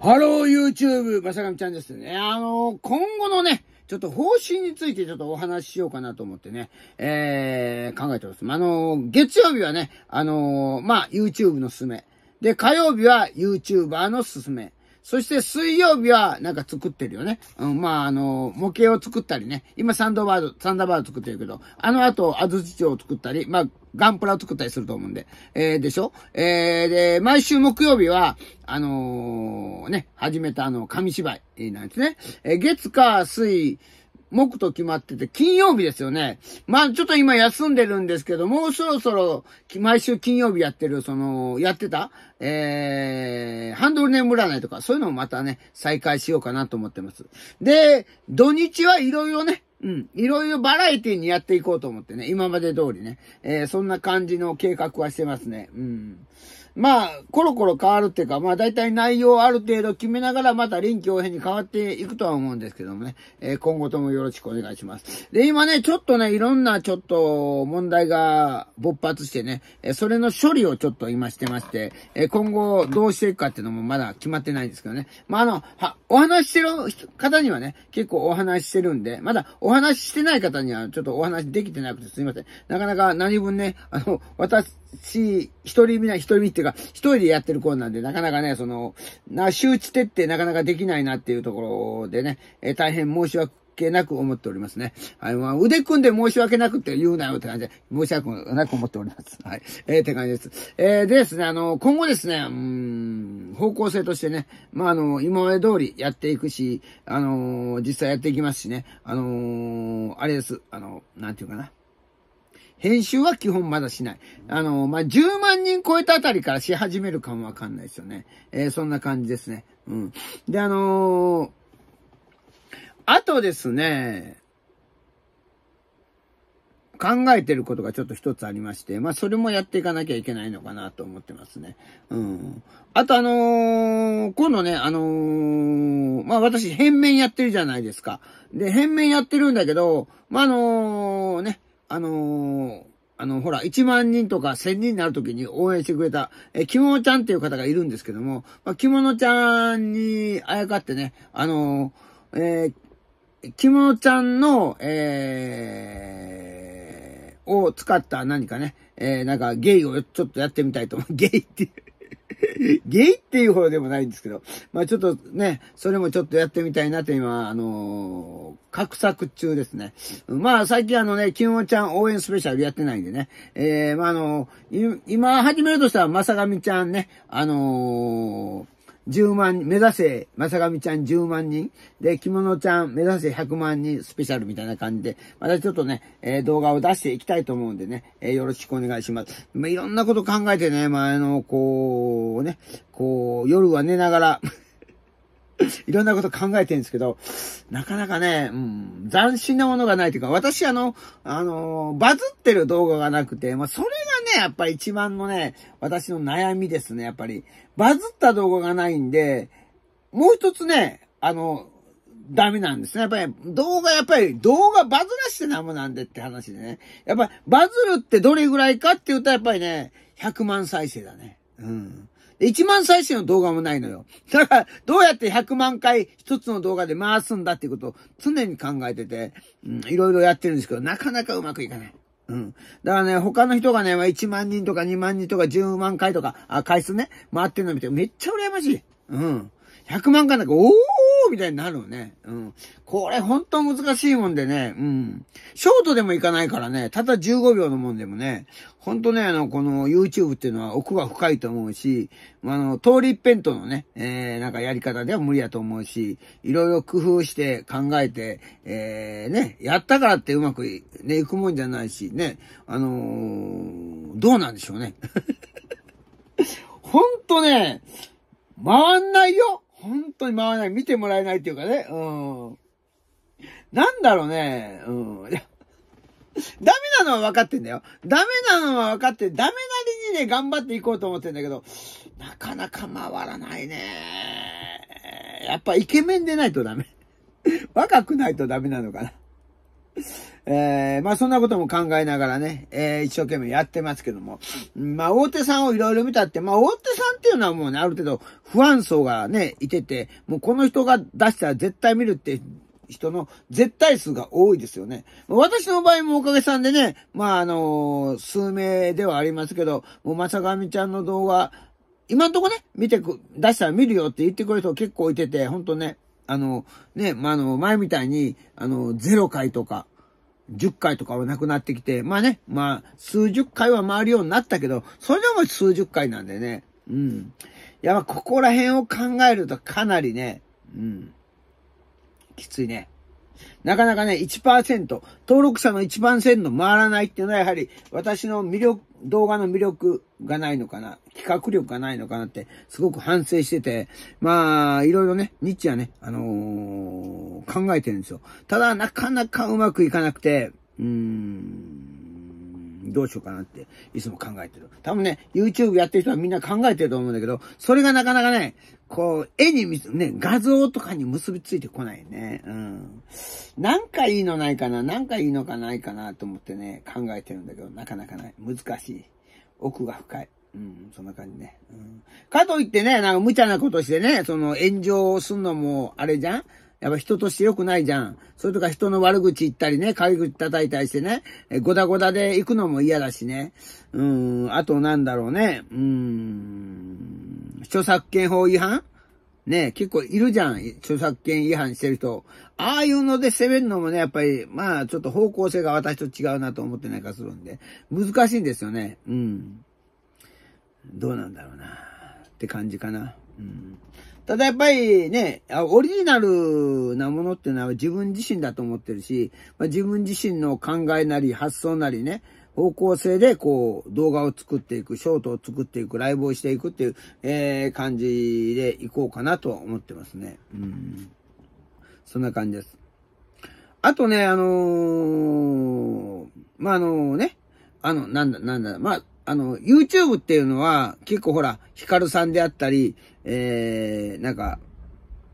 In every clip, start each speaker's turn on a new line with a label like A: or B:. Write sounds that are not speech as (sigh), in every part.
A: ハロー YouTube、まさかみちゃんですね。あの、今後のね、ちょっと方針についてちょっとお話ししようかなと思ってね、えー、考えております。あの、月曜日はね、あの、まあ、YouTube のすすめ。で、火曜日は YouTuber のすすめ。そして水曜日はなんか作ってるよね。うん、まあ、あの、模型を作ったりね。今サンドバード、サンダーバード作ってるけど、あの後、安土町を作ったり、まあ、ガンプラを作ったりすると思うんで。えー、でしょえー、で、毎週木曜日は、あのー、ね、始めたあの、紙芝居なんですね。えー、月、火、水、木と決まってて、金曜日ですよね。まあ、ちょっと今休んでるんですけど、もうそろそろ、毎週金曜日やってる、その、やってた、えー、ハンドルネーム占いとか、そういうのもまたね、再開しようかなと思ってます。で、土日はいろいろね、うん。いろいろバラエティにやっていこうと思ってね。今まで通りね。えー、そんな感じの計画はしてますね。うん。まあ、コロコロ変わるっていうか、まあ大体内容をある程度決めながらまた臨機応変に変わっていくとは思うんですけどもね、えー、今後ともよろしくお願いします。で、今ね、ちょっとね、いろんなちょっと問題が勃発してね、えそれの処理をちょっと今してまして、え今後どうしていくかっていうのもまだ決まってないんですけどね。まああの、は、お話してる方にはね、結構お話してるんで、まだお話してない方にはちょっとお話できてなくてすいません。なかなか何分ね、あの、私、し、一人見ない、一人見っていうか、一人でやってるコーナーで、なかなかね、その、な、周知徹底なかなかできないなっていうところでね、え大変申し訳なく思っておりますね。はい、まあ、腕組んで申し訳なくって言うなよって感じで、申し訳なく思っております。(laughs) はい、えー、って感じです。えー、でですね、あの、今後ですね、うん、方向性としてね、まあ、あの、今まで通りやっていくし、あの、実際やっていきますしね、あの、あれです、あの、なんていうかな。編集は基本まだしない。あの、まあ、10万人超えたあたりからし始めるかもわかんないですよね。えー、そんな感じですね。うん。で、あのー、あとですね、考えてることがちょっと一つありまして、まあ、それもやっていかなきゃいけないのかなと思ってますね。うん。あとあのー、今度ね、あのー、まあ、私、変面やってるじゃないですか。で、変面やってるんだけど、まあ、あのー、ね、あのー、あの、ほら、1万人とか1000人になるときに応援してくれた、え、着物ちゃんっていう方がいるんですけども、まあ、着物ちゃんにあやかってね、あのー、えー、着物ちゃんの、えー、を使った何かね、えー、なんかゲイをちょっとやってみたいと思う。ゲイっていう (laughs) ゲイっていうほどでもないんですけど、まあちょっとね、それもちょっとやってみたいなと今、あのー、画策中ですね。まあ最近あのね、きのちゃん応援スペシャルやってないんでね、えー、まああのー、今始めるとしたら、まさがみちゃんね、あのー10万、目指せ、まさがみちゃん10万人。で、着物ちゃん目指せ100万人スペシャルみたいな感じで、またちょっとね、えー、動画を出していきたいと思うんでね、えー、よろしくお願いします。まあ、いろんなこと考えてね、まあ、あの、こう、ね、こう、夜は寝ながら (laughs) (laughs) いろんなこと考えてるんですけど、なかなかね、うん、斬新なものがないというか、私あの、あの、バズってる動画がなくて、まあ、それがね、やっぱり一番のね、私の悩みですね、やっぱり。バズった動画がないんで、もう一つね、あの、ダメなんですね。やっぱり動画、やっぱり動画バズらしてなんもなんでって話でね。やっぱりバズるってどれぐらいかって言うとやっぱりね、100万再生だね。うん。1万再生の動画もないのよ。だから、どうやって100万回1つの動画で回すんだっていうことを常に考えてて、うん、いろいろやってるんですけど、なかなかうまくいかない。うん。だからね、他の人がね、ま1万人とか2万人とか10万回とか、あ、回数ね、回ってるの見て、めっちゃ羨ましい。うん。100万回なんか、おーみたいになるのね。うん。これほんと難しいもんでね、うん。ショートでもいかないからね、ただ15秒のもんでもね、ほんとね、あの、この YouTube っていうのは奥が深いと思うし、あの、通り一辺とのね、えー、なんかやり方では無理やと思うし、いろいろ工夫して考えて、えー、ね、やったからってうまくい、ね、いくもんじゃないし、ね、あのー、どうなんでしょうね。(laughs) ほんとね、回んないよ本当に回らない。見てもらえないっていうかね。うん。なんだろうね。うん。いや、ダメなのは分かってんだよ。ダメなのは分かって、ダメなりにね、頑張っていこうと思ってんだけど、なかなか回らないね。やっぱイケメンでないとダメ。若くないとダメなのかな。(laughs) えー、まあそんなことも考えながらね、えー、一生懸命やってますけども。まあ大手さんをいろいろ見たって、まあ大手さんっていうのはもうね、ある程度不安層がね、いてて、もうこの人が出したら絶対見るって人の絶対数が多いですよね。私の場合もおかげさんでね、まああのー、数名ではありますけど、もうまさがみちゃんの動画、今んとこね、見てく、出したら見るよって言ってくれる人結構いてて、ほんとね、あの、ね、まあ、の、前みたいに、あの、0回とか、10回とかはなくなってきて、まあね、まあ、数十回は回るようになったけど、それでも数十回なんでね、うん。いやま、ここら辺を考えるとかなりね、うん、きついね。なかなかね、1%、登録者の1%回らないっていうのはやはり私の魅力、動画の魅力がないのかな、企画力がないのかなってすごく反省してて、まあ、いろいろね、日夜ね、あのー、考えてるんですよ。ただ、なかなかうまくいかなくて、うーん、どうしようかなって、いつも考えてる。多分ね、YouTube やってる人はみんな考えてると思うんだけど、それがなかなかね、こう、絵に見つ、ね、画像とかに結びついてこないね。うん。なんかいいのないかな、なんかいいのかないかなと思ってね、考えてるんだけど、なかなかない。難しい。奥が深い。うん、そんな感じね。うん。かといってね、なんか無茶なことしてね、その炎上すんのも、あれじゃんやっぱ人として良くないじゃん。それとか人の悪口言ったりね、い口叩いたりしてね、えごだごだで行くのも嫌だしね。うん、あとなんだろうね、うん、著作権法違反ね、結構いるじゃん。著作権違反してる人。ああいうので攻めるのもね、やっぱり、まあ、ちょっと方向性が私と違うなと思ってないかするんで、難しいんですよね。うん。どうなんだろうな。って感じかな。うん。ただやっぱりね、オリジナルなものっていうのは自分自身だと思ってるし、まあ、自分自身の考えなり発想なりね、方向性でこう動画を作っていく、ショートを作っていく、ライブをしていくっていう、えー、感じでいこうかなとは思ってますね。うん。そんな感じです。あとね、あのー、まあ、あのね、あの、なんだ、なんだ、まあ、あの、YouTube っていうのは、結構ほら、ヒカルさんであったり、えー、なんか、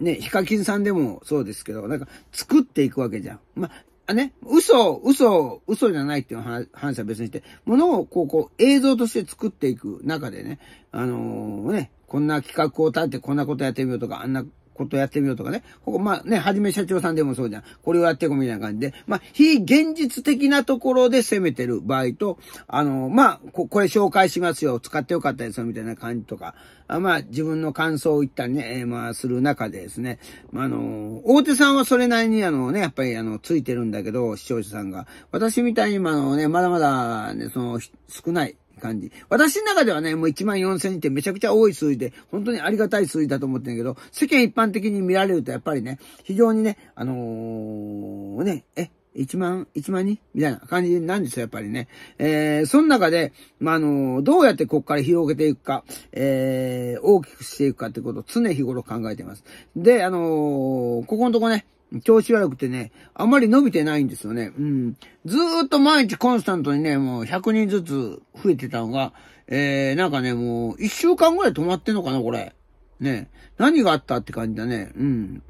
A: ね、ヒカキンさんでもそうですけど、なんか、作っていくわけじゃん。まあ、ね、嘘、嘘、嘘じゃないっていう話は別にして、ものをこう、こう、映像として作っていく中でね、あのー、ね、こんな企画を立ててこんなことやってみようとか、あんなことやってみようとかね。ここ、まあね、はじめ社長さんでもそうじゃん。これをやっていこうみたいな感じで。まあ、非現実的なところで攻めてる場合と、あの、まあ、こ、これ紹介しますよ。使ってよかったですよ。みたいな感じとか。あまあ、自分の感想を一旦ね、えー、まあ、する中でですね。まあ、あの、大手さんはそれなりにあのね、やっぱりあの、ついてるんだけど、視聴者さんが。私みたいに、まあ、あのね、まだまだ、ね、その、少ない。感じ。私の中ではね、もう1万4 0 0 0人ってめちゃくちゃ多い数字で、本当にありがたい数字だと思ってんだけど、世間一般的に見られるとやっぱりね、非常にね、あのー、ね、え、1万、1万人みたいな感じなんですよ、やっぱりね。えー、その中で、まあ、あの、どうやってここから広げていくか、えー、大きくしていくかってことを常日頃考えています。で、あのー、ここのとこね、調子悪くてね、あまり伸びてないんですよね。うん。ずーっと毎日コンスタントにね、もう100人ずつ増えてたのが、えー、なんかね、もう1週間ぐらい止まってんのかな、これ。ね。何があったって感じだね。うん。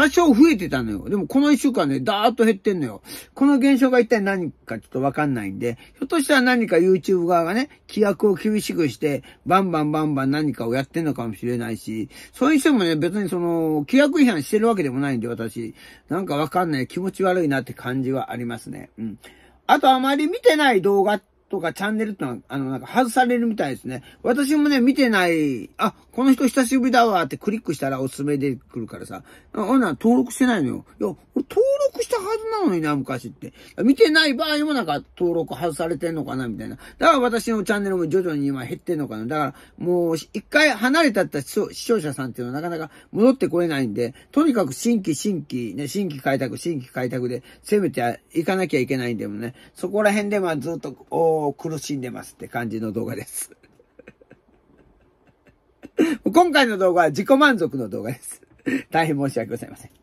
A: 多少増えてたのよ。でもこの一週間ね、だーっと減ってんのよ。この現象が一体何かちょっとわかんないんで、ひょっとしたら何か YouTube 側がね、規約を厳しくして、バンバンバンバン何かをやってんのかもしれないし、そういう人もね、別にその、規約違反してるわけでもないんで、私。なんかわかんない。気持ち悪いなって感じはありますね。うん。あとあまり見てない動画ってとかチャンネルってのは、あの、なんか外されるみたいですね。私もね、見てない、あ、この人久しぶりだわってクリックしたらおすすめ出てくるからさ。あ、ほな、登録してないのよ。いや、登録はずなのにな、昔って。見てない場合もなんか登録外されてんのかな、みたいな。だから私のチャンネルも徐々に今減ってんのかな。だからもう一回離れたった視聴者さんっていうのはなかなか戻ってこれないんで、とにかく新規新規、ね、新規開拓、新規開拓で攻めていかなきゃいけないんでもね、そこら辺でまあずっとお苦しんでますって感じの動画です。(laughs) 今回の動画は自己満足の動画です。大変申し訳ございません。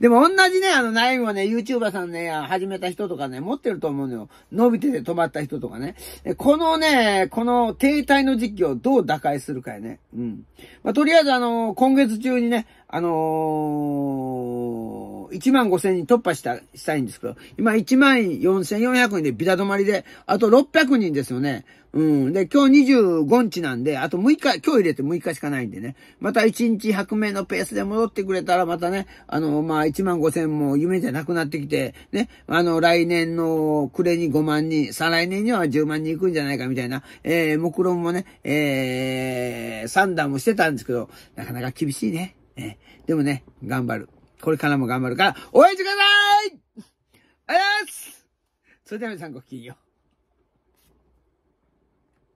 A: でも同じね、あの悩みをね、YouTuber さんね、始めた人とかね、持ってると思うのよ。伸びてて止まった人とかね。このね、この停滞の時期をどう打開するかやね。うん。まあ、とりあえずあの、今月中にね、あのー1万5000人突破した、したいんですけど、今1万4400人でビタ止まりで、あと600人ですよね。うん。で、今日25日なんで、あと6日、今日入れて6日しかないんでね。また1日100名のペースで戻ってくれたら、またね、あの、まあ、1万5000も夢じゃなくなってきて、ね、あの、来年の暮れに5万人、再来年には10万人行くんじゃないかみたいな、えー、目論もね、えー、算段もしてたんですけど、なかなか厳しいね。えー、でもね、頑張る。これからも頑張るから、応援してくださいありがとうございますそれでは皆さんごきげんよう。